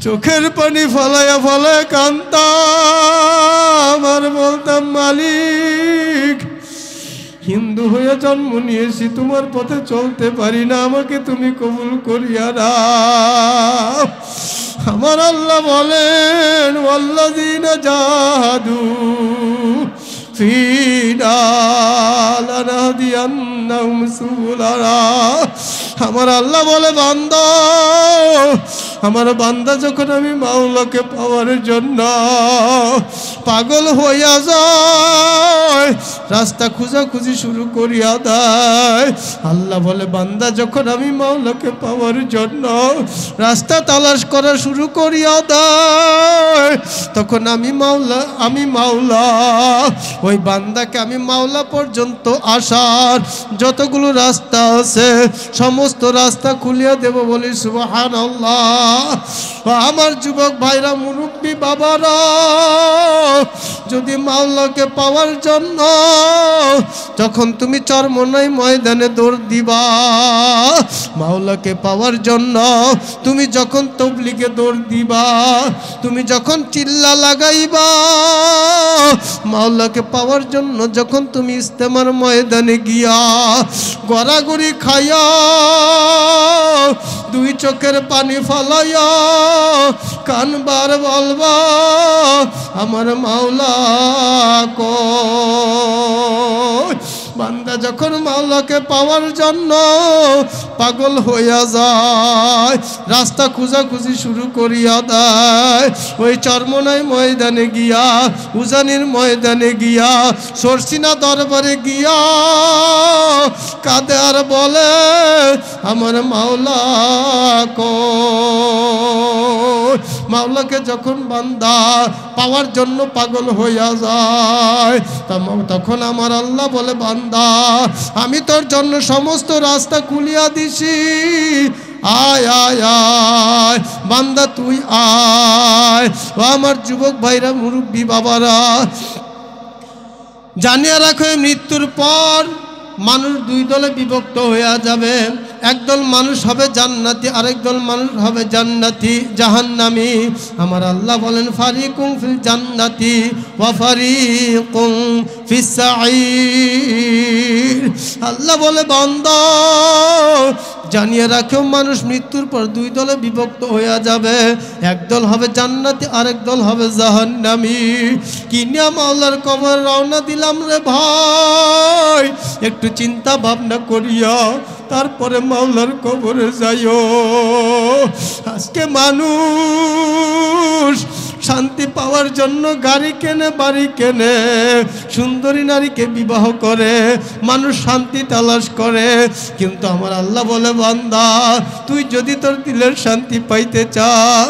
চোখের পানি ফলায়া ফলায় কান্তাম আর বলতাম মালিক হিন্দু হয়ে জন্ম নিয়েছি তোমার পথে চলতে পারি না আমাকে তুমি কবুল করিয়া না আমার আল্লাহ বলেন আল্লাদিন জাহাদু আমার আল্লাহ বলে বান্দ আমার বান্দা যখন আমি মাওলাকে পাওয়ার জন্য পাগল হইয়া যায় রাস্তা খুঁজা খুঁজি শুরু করিয়া দেয় আল্লাহ বলে বান্দা যখন আমি মাওলাকে পাওয়ার জন্য রাস্তা তালাশ করা শুরু করিয়া দেয় তখন আমি মাওলা আমি মাওলা ওই বান্দাকে আমি মাওলা পর্যন্ত আসার যতগুলো রাস্তা আছে সমস্ত রাস্তা খুলিয়া দেব বলি সুবাহান আল্লাহ আমার যুবক ভাইরা মুরব্বী বাবারা যদি মাওলাকে পাওয়ার জন্য যখন তুমি চরমনাই ময়দানে দৌড় দিবা মাওলাকে পাওয়ার জন্য তুমি যখন তবলিকে দৌড় দিবা তুমি যখন চিল্লা লাগাইবা মাওলাকে পাওয়ার জন্য যখন তুমি ইস্তেমার ময়দানে গিয়া গড়াগড়ি খাইয়া দুই চোখের পানি ফালা کان برلبا ہمار مؤلا کو বান্দা যখন মাওলাকে পাওয়ার জন্য পাগল হইয়া যায় রাস্তা খুঁজি শুরু করিয়া দেয় ওই চর্মনাই ময়দানে গিয়া উজানির ময়দানে গিয়া সরসিনা দরবারে গিয়া কাঁদে আর বলে আমার মাওলা ক মাওলাকে যখন বান্দা পাওয়ার জন্য পাগল হইয়া যায় তখন আমার আল্লাহ বলে বান্দা বান্দা আমি তোর জন্য সমস্ত রাস্তা খুলিয়া দিছি আয় আয় আয় বান্দা তুই আয় আমার যুবক ভাইরা মুরব্বী বাবারা জানিয়া রাখো মৃত্যুর পর মানুষ দুই দলে বিভক্ত হইয়া যাবে একদল মানুষ হবে জান্নাতি আরেকদল মানুষ হবে জান্নাতি জাহান্নামি আমার আল্লাহ বলেন ফারি কুম ফিল জান্নাতি ওয়া ফারি কুম আল্লাহ বলে বন্ধ জানিয়ে রাখেও মানুষ মৃত্যুর পর দুই দলে বিভক্ত হয়ে যাবে একদল হবে জান্নাতি আরেক দল হবে জাহান্নামি কিনিয়া মাওলার কবর রওনা দিলাম রে ভাই একটু চিন্তা ভাবনা করিয়া তারপরে মাওলার কবরে যাইও আজকে মানুষ শান্তি পাওয়ার জন্য গাড়ি কেনে বাড়ি কেনে সুন্দরী নারীকে বিবাহ করে মানুষ শান্তি তালাশ করে কিন্তু আমার আল্লাহ বলে বান্দা তুই যদি তোর দিলের শান্তি পাইতে চাও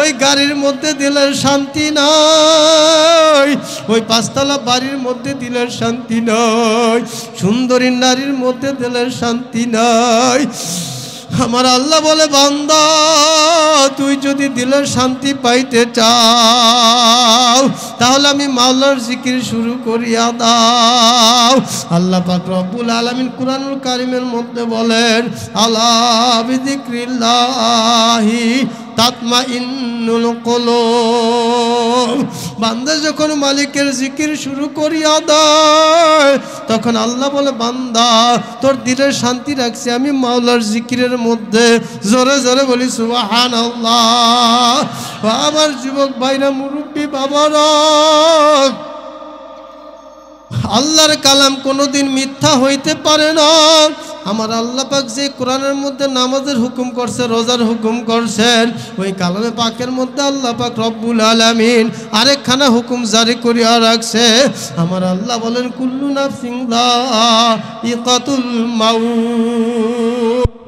ওই গাড়ির মধ্যে দিলের শান্তি নয় ওই পাঁচতলা বাড়ির মধ্যে দিলের শান্তি নয় সুন্দরী নারীর মধ্যে দিলের শান্তি নয় আমার আল্লাহ বলে বান্দা তুই যদি দিলের শান্তি পাইতে চাও তাহলে আমি মাওলার জিকির শুরু করিয়া দাও আল্লাহ পাক রব্বুল আলমিন কুরআনুল কারিমের মধ্যে বলেন আল্লাহ তাতমা ইন্নুল কলো বান্দা যখন মালিকের জিকির শুরু করিয়া দেয় তখন আল্লাহ বলে বান্দা তোর দিলের শান্তি রাখছি আমি মাওলার জিকিরের মধ্যে জোরে জোরে বলি সুবাহান আমার যুবক ভাইরা মুরব্বী বাবার আল্লাহর কালাম কোনোদিন মিথ্যা হইতে পারে না আমার আল্লাহ পাক যে কোরআনের মধ্যে নামাজের হুকুম করছে রোজার হুকুম করছেন ওই কালামে পাকের মধ্যে আল্লাহ পাক রব্বুল আলমিন আরেকখানা হুকুম জারি করিয়া রাখছে আমার আল্লাহ বলেন কুল্লু ই ইকাতুল মাউ